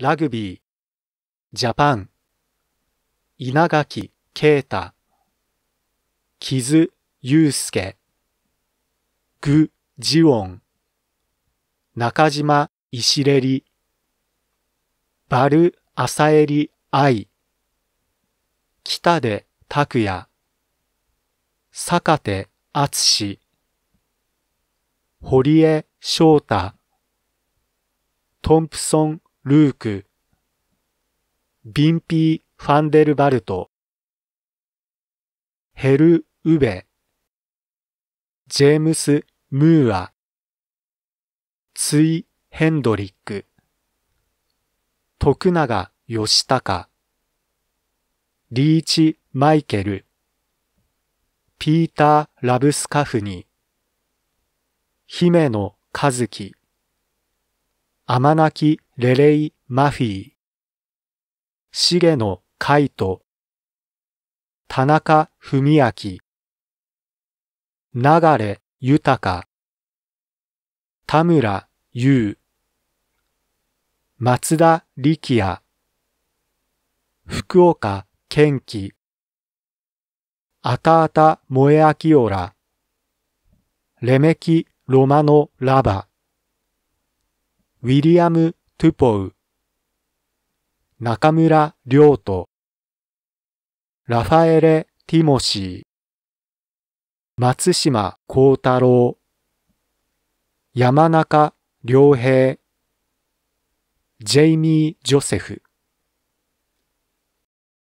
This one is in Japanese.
ラグビー、ジャパン、稲垣啓太、木津祐介、具ジオン、中島石レリ、バル朝襟愛、北出拓也、坂手敦堀江翔太、トンプソンルーク、ビンピー・ファンデルバルト、ヘル・ウベ、ジェームス・ムーア、ツイ・ヘンドリック、徳永義カ、リーチ・マイケル、ピーター・ラブスカフニ、姫野和樹、天なきレレイ・マフィー、重カイト。田中文明、流豊、田村優、松田力也、福岡健き。あたあたもえあきおら、レメキロマノラバ、ウィリアム・トゥポウ、中村良ト、ラファエレ・ティモシー、松島幸太郎、山中良平、ジェイミー・ジョセフ。